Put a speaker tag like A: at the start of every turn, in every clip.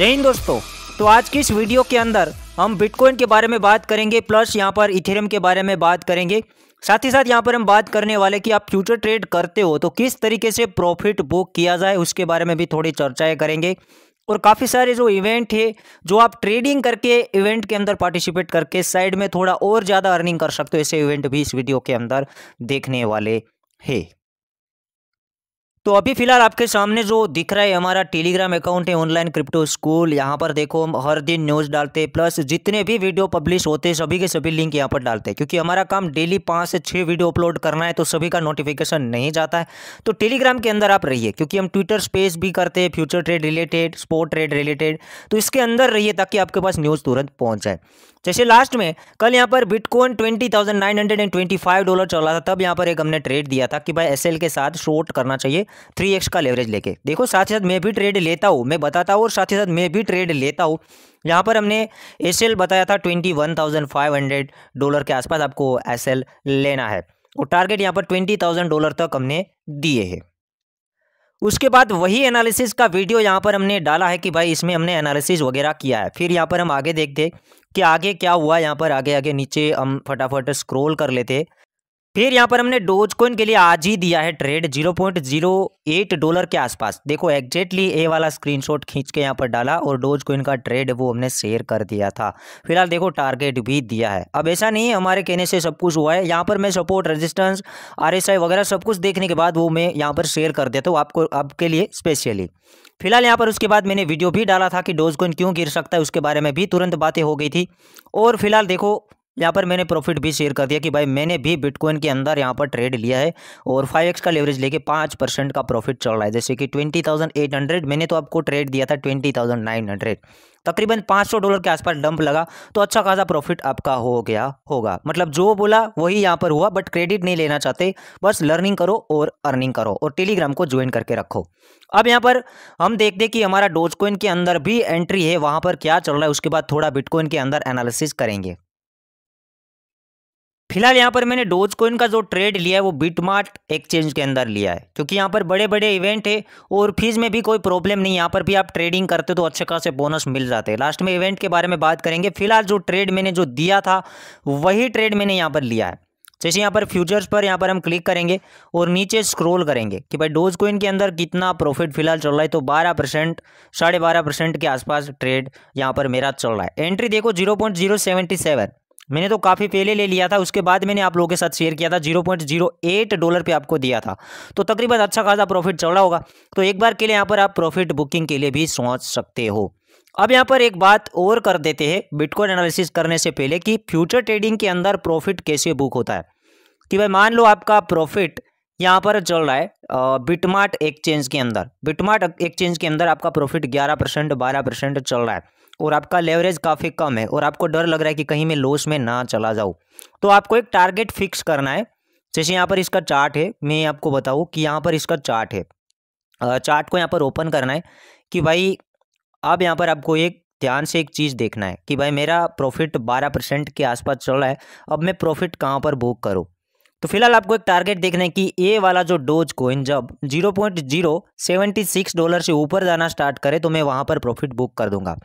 A: जय हिंद दोस्तों तो आज की इस वीडियो के अंदर हम बिटकॉइन के बारे में बात करेंगे प्लस यहाँ पर इथेरियम के बारे में बात करेंगे साथ ही साथ यहाँ पर हम बात करने वाले कि आप फ्यूचर ट्रेड करते हो तो किस तरीके से प्रॉफिट बुक किया जाए उसके बारे में भी थोड़ी चर्चाएं करेंगे और काफ़ी सारे जो इवेंट है जो आप ट्रेडिंग करके इवेंट के अंदर पार्टिसिपेट करके साइड में थोड़ा और ज़्यादा अर्निंग कर सकते हो ऐसे इवेंट भी इस वीडियो के अंदर देखने वाले है तो अभी फिलहाल आपके सामने जो दिख रहा है हमारा टेलीग्राम अकाउंट है ऑनलाइन क्रिप्टो स्कूल यहाँ पर देखो हम हर दिन न्यूज़ डालते हैं प्लस जितने भी वीडियो पब्लिश होते हैं सभी के सभी लिंक यहाँ पर डालते हैं क्योंकि हमारा काम डेली पाँच से छः वीडियो अपलोड करना है तो सभी का नोटिफिकेशन नहीं जाता है तो टेलीग्राम के अंदर आप रहिए क्योंकि हम ट्विटर स्पेस भी करते हैं future trade related spot trade related तो इसके अंदर रहिए ताकि आपके पास न्यूज़ तुरंत पहुँच जाए जैसे लास्ट में कल यहाँ पर बिटकॉइन फाइव डॉलर चल रहा था तब यहाँ पर एक हमने ट्रेड दिया था कि भाई एसएल के साथ शॉर्ट करना चाहिए थ्री एक्स का लेवरेज लेके देखो साथ ही साथ मैं भी ट्रेड लेता हूँ मैं बताता हूँ और साथ ही साथ मैं भी ट्रेड लेता हूँ यहाँ पर हमने एस बताया था ट्वेंटी डॉलर के आसपास आपको एस लेना है और टारगेट यहाँ पर ट्वेंटी डॉलर तक हमने दिए है उसके बाद वही एनालिसिस का वीडियो यहाँ पर हमने डाला है कि भाई इसमें हमने एनालिसिस वगैरह किया है फिर यहाँ पर हम आगे देखते कि आगे क्या हुआ यहाँ पर आगे आगे नीचे हम फटाफट स्क्रोल कर लेते फिर यहाँ पर हमने डोज कोइन के लिए आज ही दिया है ट्रेड 0.08 डॉलर के आसपास देखो एग्जैक्टली ए वाला स्क्रीनशॉट खींच के यहाँ पर डाला और डोज कोइन का ट्रेड वो हमने शेयर कर दिया था फिलहाल देखो टारगेट भी दिया है अब ऐसा नहीं हमारे कहने से सब कुछ हुआ है यहाँ पर मैं सपोर्ट रजिस्टेंस आर वगैरह सब कुछ देखने के बाद वो मैं यहाँ पर शेयर कर देता हूँ आपको आपके लिए स्पेशली फिलहाल यहाँ पर उसके बाद मैंने वीडियो भी डाला था कि डोज कोइन क्यों गिर सकता है उसके बारे में भी तुरंत बातें हो गई थी और फिलहाल देखो यहाँ पर मैंने प्रॉफिट भी शेयर कर दिया कि भाई मैंने भी बिटकॉइन के अंदर यहाँ पर ट्रेड लिया है और फाइव एक्स का लेवरेज लेके 5 परसेंट का प्रॉफिट चल रहा है जैसे कि ट्वेंटी थाउजेंड एट हंड्रेड मैंने तो आपको ट्रेड दिया था ट्वेंटी थाउजेंड नाइन हंड्रेड तकरीबन 500 सौ डॉलर के आसपास डंप लगा तो अच्छा खासा प्रॉफिट आपका हो गया होगा मतलब जो बोला वही यहाँ पर हुआ बट क्रेडिट नहीं लेना चाहते बस लर्निंग करो और अर्निंग करो और टेलीग्राम को ज्वाइन करके रखो अब यहाँ पर हम देख दें कि हमारा डोजकॉइन के अंदर भी एंट्री है वहाँ पर क्या चल रहा है उसके बाद थोड़ा बिटकॉइन के अंदर एनालिसिस करेंगे फिलहाल यहाँ पर मैंने डोज कोइन का जो ट्रेड लिया है वो बिटमार्ट एक्सचेंज के अंदर लिया है क्योंकि यहाँ पर बड़े बड़े इवेंट है और फीस में भी कोई प्रॉब्लम नहीं यहाँ पर भी आप ट्रेडिंग करते तो अच्छे खासे बोनस मिल जाते हैं लास्ट में इवेंट के बारे में बात करेंगे फिलहाल जो ट्रेड मैंने जो दिया था वही ट्रेड मैंने यहाँ पर लिया है जैसे यहाँ पर फ्यूचर्स पर यहाँ पर हम क्लिक करेंगे और नीचे स्क्रोल करेंगे कि भाई डोज कोइन के अंदर कितना प्रॉफिट फिलहाल चल रहा है तो 12 परसेंट साढ़े बारह परसेंट के आसपास ट्रेड यहाँ पर मेरा चल रहा है एंट्री देखो zero point zero seventy seven मैंने तो काफ़ी पहले ले लिया था उसके बाद मैंने आप लोगों के साथ शेयर किया था zero point zero eight dollar पे आपको दिया था तो तकरीबन अच्छा खासा प्रॉफिट चल रहा होगा तो एक बार के लिए यहाँ पर आप प्रॉफिट बुकिंग के लिए भी सोच सकते हो अब यहाँ पर एक बात और कर देते हैं बिटकॉइन एनालिसिस करने से पहले कि फ्यूचर ट्रेडिंग के अंदर प्रॉफिट कैसे बुक होता है कि भाई मान लो आपका प्रॉफिट यहाँ पर चल रहा है बिटमार्ट एक्सचेंज के अंदर बिटमार्ट एक्सचेंज के अंदर आपका प्रॉफिट ग्यारह परसेंट बारह परसेंट चल रहा है और आपका लेवरेज काफ़ी कम है और आपको डर लग रहा है कि कहीं मैं लॉस में ना चला जाऊँ तो आपको एक टारगेट फिक्स करना है जैसे यहाँ पर इसका चार्ट है मैं आपको बताऊँ कि यहाँ पर इसका चार्ट है चार्ट को यहाँ पर ओपन करना है कि भाई अब यहाँ पर आपको एक ध्यान से एक चीज़ देखना है कि भाई मेरा प्रॉफिट बारह परसेंट के आसपास चल रहा है अब मैं प्रॉफिट कहाँ पर बुक करूँ तो फिलहाल आपको एक टारगेट देखने की ए वाला जो डोज कोइन जब zero point zero six dollar से ऊपर जाना स्टार्ट करे तो मैं वहाँ पर प्रॉफिट बुक कर दूंगा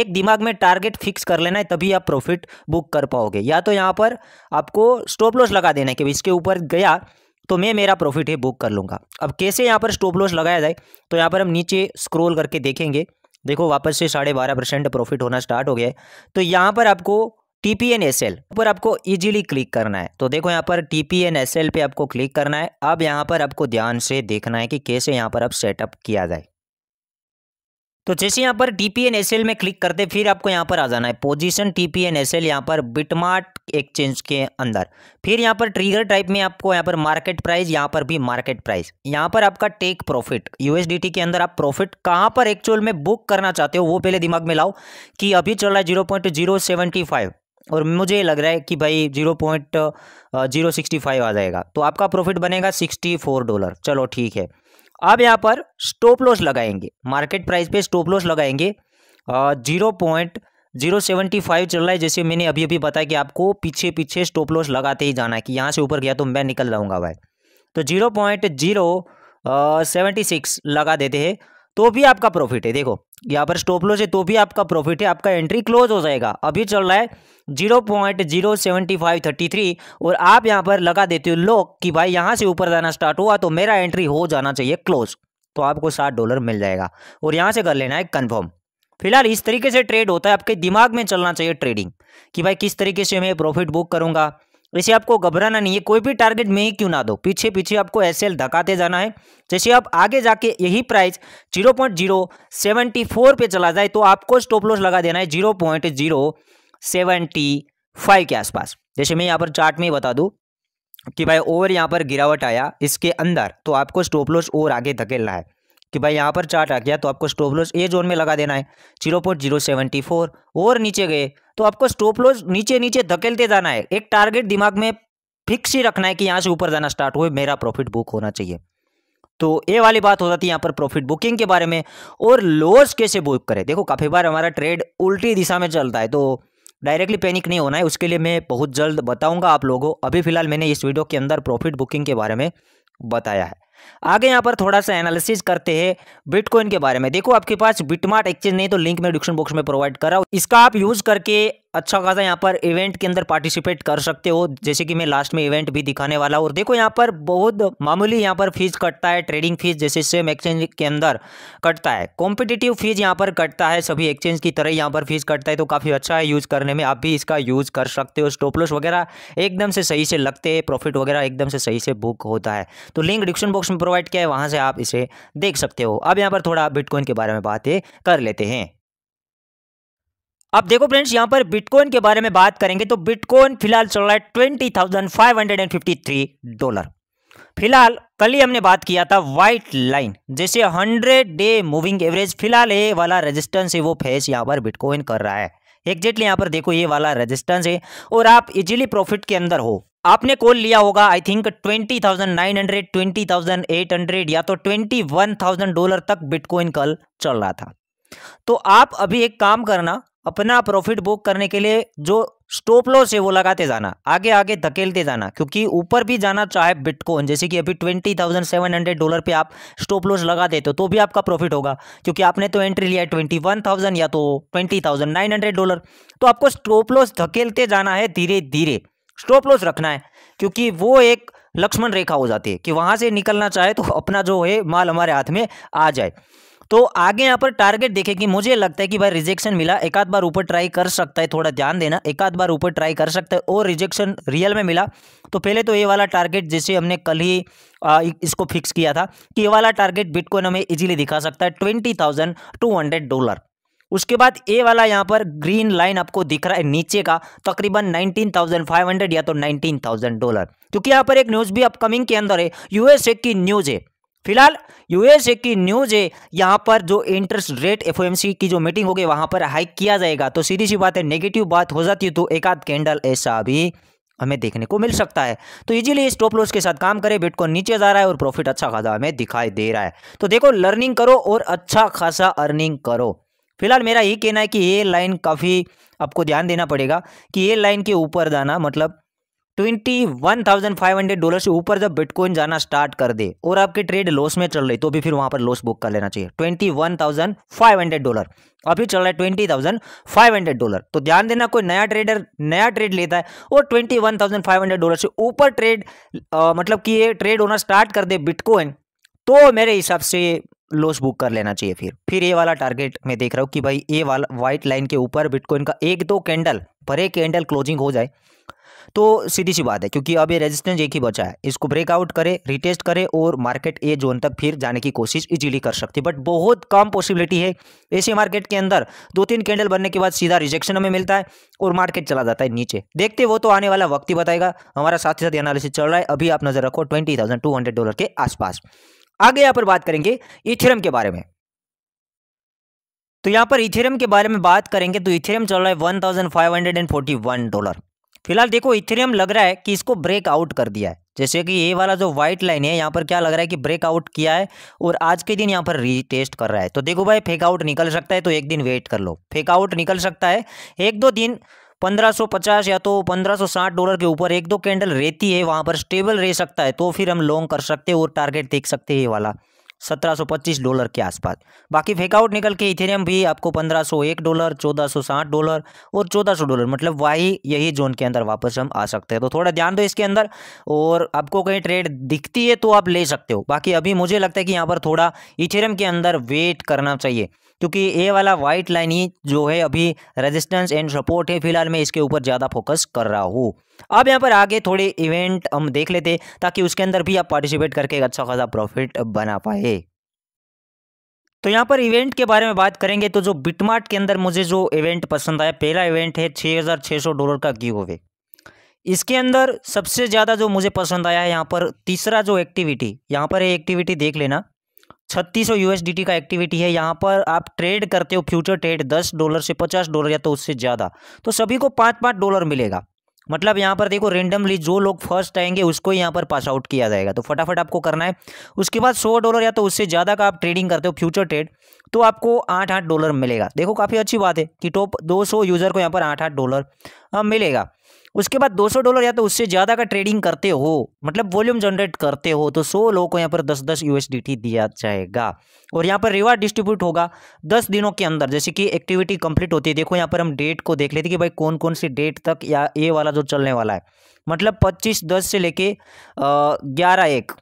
A: एक दिमाग में टारगेट फिक्स कर लेना है तभी आप प्रॉफिट बुक कर पाओगे या तो यहाँ पर आपको स्टॉप लॉस लगा देना है कि इसके ऊपर गया तो मैं मेरा प्रॉफिट है बुक कर लूँगा अब कैसे यहाँ पर स्टॉप लॉस लगाया जाए तो यहाँ पर हम नीचे स्क्रोल करके देखेंगे देखो वापस से साढ़े बारह परसेंट प्रॉफिट होना स्टार्ट हो गया है तो यहाँ पर आपको T P N S L पर आपको इजीली क्लिक करना है तो देखो यहाँ पर T P N S L पे आपको क्लिक करना है अब यहाँ पर आपको ध्यान से देखना है कि कैसे यहाँ पर अब सेटअप किया जाए तो जैसे यहाँ पर T P N S L में क्लिक करते फिर आपको यहाँ पर आ जाना है position T P N S L यहाँ पर बिटमार्ट एक्सचेंज के अंदर फिर यहाँ पर ट्रिगर टाइप में आपको यहाँ पर मार्केट प्राइस यहाँ पर भी मार्केट प्राइस यहाँ पर आपका टेक प्रॉफिट यूएसडीटी के अंदर आप प्रॉफिट कहाँ पर एक्चुअल में बुक करना चाहते हो वो पहले दिमाग में लाओ कि अभी चल रहा है जीरो पॉइंट जीरो फाइव और मुझे लग रहा है कि भाई zero point zero sixty five आ जाएगा तो आपका प्रॉफिट बनेगा सिक्सटी फोर डॉलर चलो ठीक है अब यहाँ पर स्टॉप लॉस लगाएंगे मार्केट प्राइस पे स्टॉप लॉस लगाएंगे zero point zero seventy five चल रहा है जैसे मैंने अभी अभी बताया कि आपको पीछे पीछे स्टॉप लॉस लगाते ही जाना है कि यहाँ से ऊपर गया तो मैं निकल जाऊँगा भाई तो जीरो पॉइंट जीरो सिक्स लगा देते हैं तो भी आपका प्रॉफिट है देखो यहाँ पर स्टॉप लॉस है तो भी आपका प्रॉफिट है आपका एंट्री क्लोज हो जाएगा अभी चल रहा है zero point zero seventy five thirty three और आप यहाँ पर लगा देते हो लॉक कि भाई यहाँ से ऊपर जाना स्टार्ट हुआ तो मेरा एंट्री हो जाना चाहिए क्लोज तो आपको सात डॉलर मिल जाएगा और यहाँ से कर लेना है कन्फर्म फिलहाल इस तरीके से ट्रेड होता है आपके दिमाग में चलना चाहिए ट्रेडिंग कि भाई किस तरीके से मैं प्रॉफिट बुक करूँगा इसे आपको घबराना नहीं है कोई भी टारगेट में ही क्यों ना दो पीछे पीछे आपको एस एल धकाते जाना है जैसे आप आगे जाके यही price zero point zero seventy four पे चला जाए तो आपको स्टॉप लॉस लगा देना है zero point zero seventy five के आसपास जैसे मैं यहाँ पर चार्ट में बता दूँ कि भाई ओवर यहाँ पर गिरावट आया इसके अंदर तो आपको स्टॉप लॉस और आगे धकेलना है कि भाई यहाँ पर चार्ट आ गया तो आपको स्टॉप लॉस ए जोन में लगा देना है zero point zero seventy four और नीचे गए तो आपको स्टॉप लॉस नीचे नीचे धकेलते जाना है एक टारगेट दिमाग में फिक्स ही रखना है कि यहाँ से ऊपर जाना स्टार्ट हुए मेरा प्रॉफिट बुक होना चाहिए तो ये वाली बात हो जाती है यहाँ पर प्रॉफिट बुकिंग के बारे में और लॉस कैसे बुक करें देखो काफ़ी बार हमारा ट्रेड उल्टी दिशा में चलता है तो डायरेक्टली पैनिक नहीं होना है उसके लिए मैं बहुत जल्द बताऊंगा आप लोगों अभी फिलहाल मैंने इस वीडियो के अंदर प्रॉफिट बुकिंग के बारे में बताया है आगे यहाँ पर थोड़ा सा एनालिसिस करते हैं बिटकॉइन के बारे में देखो आपके पास बिटमार्ट एक्सचेंज नहीं तो लिंक में डिस्क्रिप्शन बॉक्स में प्रोवाइड कर रहा हूँ इसका आप यूज करके अच्छा खासा यहाँ पर इवेंट के अंदर पार्टिसिपेट कर सकते हो जैसे कि मैं लास्ट में इवेंट भी दिखाने वाला हूँ और देखो यहाँ पर बहुत मामूली यहाँ पर फीस कटता है ट्रेडिंग फीस जैसे सेम एक्सचेंज के अंदर कटता है कॉम्पिटिटिव फीस यहाँ पर कटता है सभी एक्सचेंज की तरह यहाँ पर फीस कटता है तो काफ़ी अच्छा है यूज़ करने में आप भी इसका यूज़ कर सकते हो स्टोपलोस वगैरह एकदम से सही से लगते हैं प्रॉफिट वगैरह एकदम से सही से बुक होता है तो लिंक डिस्क्रिप्शन बॉक्स में प्रोवाइड किया है वहाँ से आप इसे देख सकते हो अब यहाँ पर थोड़ा बिटकॉइन के बारे में बातें कर लेते हैं अब देखो फ्रेंड्स यहाँ पर बिटकॉइन के बारे में बात करेंगे तो बिटकॉइन फिलहाल चल रहा है twenty thousand five hundred and fifty three dollar फिलहाल कल ही हमने बात किया था व्हाइट लाइन जैसे हंड्रेड डे मूविंग एवरेज फिलहाल ये वाला रेजिस्टेंस है वो फेस यहाँ पर बिटकॉइन कर रहा है एग्जेक्टली यहाँ पर देखो ये वाला रेजिस्टेंस है और आप इजिली प्रॉफिट के अंदर हो आपने कॉल लिया होगा I think twenty thousand nine hundred twenty thousand eight hundred या तो ट्वेंटी वन थाउजेंड डॉलर तक बिटकॉइन कल चल रहा था तो आप अभी एक काम करना अपना प्रॉफिट बुक करने के लिए जो स्टॉप लॉस है वो लगाते जाना आगे आगे धकेलते जाना क्योंकि ऊपर भी जाना चाहे बिटकॉइन जैसे कि अभी twenty thousand seven hundred dollar पे आप स्टॉप लॉस लगा देते हो तो भी आपका प्रॉफिट होगा क्योंकि आपने तो एंट्री लिया है ट्वेंटी वन थाउजेंड या तो twenty thousand nine hundred dollar तो आपको स्टॉप लॉस धकेलते जाना है धीरे धीरे स्टॉप लॉस रखना है क्योंकि वो एक लक्ष्मण रेखा हो जाती है कि वहां से निकलना चाहे तो अपना जो है माल हमारे हाथ में आ जाए तो आगे यहाँ पर टारगेट देखे कि मुझे लगता है कि भाई रिजेक्शन मिला एक आध बार ऊपर ट्राई कर सकता है थोड़ा ध्यान देना एक आध बार ऊपर ट्राई कर सकता है और रिजेक्शन रियल में मिला तो पहले तो ये वाला टारगेट जैसे हमने कल ही आ, इसको फिक्स किया था कि ये वाला टारगेट बिटकॉइन हमें इजीली दिखा सकता है twenty thousand two hundred dollar उसके बाद ए वाला यहाँ पर ग्रीन लाइन आपको दिख रहा है नीचे का तकरीबन 19,500 या तो 19,000 डॉलर क्योंकि यहाँ पर एक न्यूज़ भी अपकमिंग के अंदर है यूएसए की न्यूज़ है फिलहाल यूएसए की न्यूज है यहाँ पर जो इंटरेस्ट रेट एफ की जो मीटिंग होगी वहां पर हाइक किया जाएगा तो सीधी सी बात है नेगेटिव बात हो जाती है तो एक आध कैंडल ऐसा भी हमें देखने को मिल सकता है तो इजीली स्टॉप लॉस के साथ काम करें बिटकॉइन नीचे जा रहा है और प्रॉफिट अच्छा खासा हमें दिखाई दे रहा है तो देखो लर्निंग करो और अच्छा खासा अर्निंग करो फिलहाल मेरा यही कहना है कि ये लाइन काफ़ी आपको ध्यान देना पड़ेगा कि ये लाइन के ऊपर जाना मतलब twenty one thousand five hundred dollar से ऊपर जब बिटकॉइन जाना स्टार्ट कर दे और आपकी ट्रेड लॉस में चल रही तो भी फिर वहां पर लॉस बुक कर लेना चाहिए twenty one thousand five hundred dollar अभी चल रहा है twenty thousand five hundred dollar तो ध्यान देना कोई नया ट्रेडर नया ट्रेड लेता है और twenty one thousand five hundred dollar से ऊपर ट्रेड आ, मतलब कि ये ट्रेड होना स्टार्ट कर दे बिटकॉइन तो मेरे हिसाब से लॉस बुक कर लेना चाहिए फिर फिर ये वाला टारगेट मैं देख रहा हूँ कि भाई ये वाला व्हाइट लाइन के ऊपर बिटकॉइन का एक दो कैंडल पर एक कैंडल क्लोजिंग हो जाए तो सीधी सी बात है क्योंकि अब ये रेजिस्टेंस एक ही बचा है इसको ब्रेकआउट करे रिटेस्ट करे और मार्केट ए जोन तक फिर जाने की कोशिश इजीली कर सकती है बट बहुत कम पॉसिबिलिटी है ऐसे मार्केट के अंदर दो तीन कैंडल बनने के बाद सीधा रिजेक्शन हमें मिलता है और मार्केट चला जाता है नीचे देखते वो तो आने वाला वक्त ही बताएगा हमारा साथ ही साथ एनालिसिस चल रहा है अभी आप नजर रखो twenty thousand two hundred dollar के आसपास आगे यहाँ पर बात करेंगे इथेरियम के बारे में तो यहाँ पर इथेरियम के बारे में बात करेंगे तो इथेरियम चल रहा है 1541 डॉलर फिलहाल देखो इथेरियम लग रहा है कि इसको ब्रेक आउट कर दिया है जैसे कि ये वाला जो व्हाइट लाइन है यहाँ पर क्या लग रहा है कि ब्रेकआउट किया है और आज के दिन यहाँ पर रीटेस्ट कर रहा है तो देखो भाई फेकआउट निकल सकता है तो एक दिन वेट कर लो फेकआउट निकल सकता है एक दो दिन 1550 या तो 1560 डॉलर के ऊपर एक दो कैंडल रहती है वहाँ पर स्टेबल रह सकता है तो फिर हम लॉन्ग कर सकते हैं और टारगेट देख सकते हैं ये वाला 1725 डॉलर के आसपास बाकी फेकआउट निकल के इथेरियम भी आपको 1501 डॉलर 1460 डॉलर और 1400 डॉलर मतलब वही यही जोन के अंदर वापस हम आ सकते हैं तो थोड़ा ध्यान दो इसके अंदर और आपको कहीं ट्रेड दिखती है तो आप ले सकते हो बाकी अभी मुझे लगता है कि यहाँ पर थोड़ा इथेरियम के अंदर वेट करना चाहिए क्योंकि ए वाला व्हाइट लाइन ही जो है अभी रेजिस्टेंस एंड सपोर्ट है फिलहाल मैं इसके ऊपर ज़्यादा फोकस कर रहा हूँ अब यहाँ पर आगे थोड़े इवेंट हम देख लेते ताकि उसके अंदर भी आप पार्टिसिपेट करके एक अच्छा खासा प्रॉफिट बना पाए तो यहाँ पर इवेंट के बारे में बात करेंगे तो जो बिटमार्ट के अंदर मुझे जो इवेंट पसंद आया पहला इवेंट है छः डॉलर का गिव अवे इसके अंदर सबसे ज़्यादा जो मुझे पसंद आया है यहाँ पर तीसरा जो एक्टिविटी यहाँ पर एक एक्टिविटी देख लेना छत्तीस सौ यूएसडीटी का एक्टिविटी है यहाँ पर आप ट्रेड करते हो फ्यूचर ट्रेड दस डॉलर से पचास डॉलर या तो उससे ज़्यादा तो सभी को पाँच पाँच डॉलर मिलेगा मतलब यहाँ पर देखो रेंडमली जो लोग फर्स्ट आएंगे उसको यहाँ पर पास आउट किया जाएगा तो फटाफट आपको करना है उसके बाद सौ डॉलर या तो उससे ज़्यादा का आप ट्रेडिंग करते हो फ्यूचर ट्रेड तो आपको आठ आठ डॉलर मिलेगा देखो काफ़ी अच्छी बात है कि टॉप दो सौ यूज़र को यहाँ पर आठ आठ डॉलर हाँ, मिलेगा उसके बाद 200 डॉलर या तो उससे ज़्यादा का ट्रेडिंग करते हो मतलब वॉल्यूम जनरेट करते हो तो 100 लोगों को यहाँ पर 10 10 यूएसडीटी दिया जाएगा और यहाँ पर रिवार्ड डिस्ट्रीब्यूट होगा 10 दिनों के अंदर जैसे कि एक्टिविटी कंप्लीट होती है देखो यहाँ पर हम डेट को देख लेते कि भाई कौन कौन सी डेट तक या ये वाला जो चलने वाला है मतलब पच्चीस दस से लेके ग्यारह एक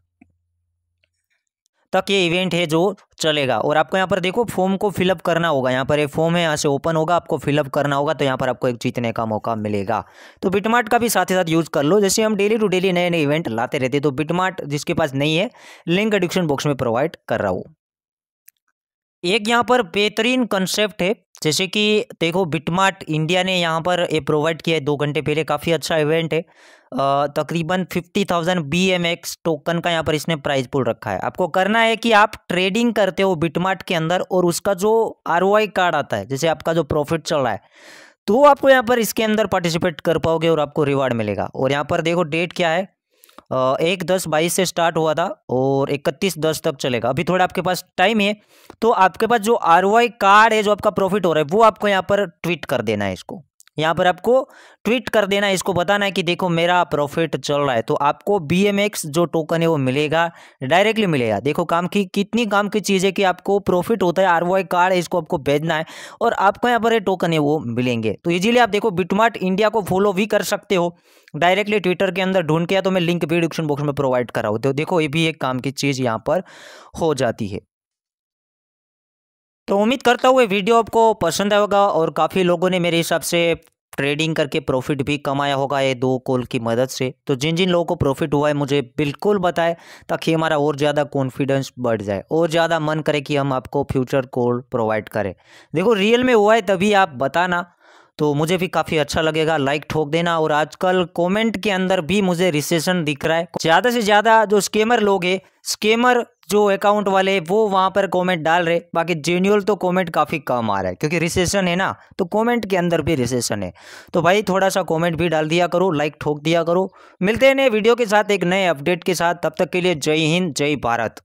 A: तक ये इवेंट है जो चलेगा और आपको यहाँ पर देखो फॉर्म को फिलअप करना होगा यहाँ पर ये फॉर्म है यहाँ से ओपन होगा आपको फिलअप करना होगा तो यहाँ पर आपको एक जीतने का मौका मिलेगा तो बिटमार्ट का भी साथ ही साथ यूज़ कर लो जैसे हम डेली टू डेली नए नए इवेंट लाते रहते तो बिटमार्ट जिसके पास नहीं है लिंक डिस्क्रिप्शन बॉक्स में प्रोवाइड कर रहा हूँ एक यहाँ पर बेहतरीन कंसेप्ट है जैसे कि देखो बिटमार्ट इंडिया ने यहाँ पर ये प्रोवाइड किया है दो घंटे पहले काफ़ी अच्छा इवेंट है तकरीबन fifty thousand B M X token का यहाँ पर इसने प्राइस पुल रखा है आपको करना है कि आप ट्रेडिंग करते हो बिटमार्ट के अंदर और उसका जो आर ओ आई कार्ड आता है जैसे आपका जो प्रॉफिट चल रहा है तो आपको यहाँ पर इसके अंदर पार्टिसिपेट कर पाओगे और आपको रिवार्ड मिलेगा और यहाँ पर देखो डेट क्या है एक दस बाईस से स्टार्ट हुआ था और इकतीस दस तक चलेगा अभी थोड़ा आपके पास टाइम है तो आपके पास जो आर कार्ड है जो आपका प्रॉफिट हो रहा है वो आपको यहाँ पर ट्वीट कर देना है इसको यहाँ पर आपको ट्वीट कर देना इसको बताना है कि देखो मेरा प्रॉफिट चल रहा है तो आपको बी जो टोकन है वो मिलेगा डायरेक्टली मिलेगा देखो काम की कितनी काम की चीज़ है कि आपको प्रॉफिट होता है आर कार्ड है इसको आपको भेजना है और आपको यहाँ पर ये टोकन है वो मिलेंगे तो इजीली आप देखो बिटमार्ट इंडिया को फॉलो भी कर सकते हो डायरेक्टली ट्विटर के अंदर ढूंढ के या तो मैं लिंक भी डिस्क्रिप्शन बॉक्स में प्रोवाइड कराऊँ तो देखो ये भी एक काम की चीज़ यहाँ पर हो जाती है तो उम्मीद करता हूँ ये वीडियो आपको पसंद आएगा और काफ़ी लोगों ने मेरे हिसाब से ट्रेडिंग करके प्रॉफिट भी कमाया होगा ये दो कॉल की मदद से तो जिन जिन लोगों को प्रॉफिट हुआ है मुझे बिल्कुल बताएं ताकि हमारा और ज़्यादा कॉन्फिडेंस बढ़ जाए और ज़्यादा मन करे कि हम आपको फ्यूचर कॉल प्रोवाइड करें देखो रियल में हुआ है तभी आप बताना तो मुझे भी काफ़ी अच्छा लगेगा लाइक ठोक देना और आजकल कमेंट के अंदर भी मुझे रिसेशन दिख रहा है ज़्यादा से ज़्यादा जो स्केमर लोग है स्केमर जो अकाउंट वाले वो वहां पर कमेंट डाल रहे बाकी जेन्यूअल तो कमेंट काफ़ी कम आ रहा है क्योंकि रिसेशन है ना तो कमेंट के अंदर भी रिसेशन है तो भाई थोड़ा सा कमेंट भी डाल दिया करो लाइक ठोक दिया करो मिलते हैं नए वीडियो के साथ एक नए अपडेट के साथ तब तक के लिए जय हिंद जय भारत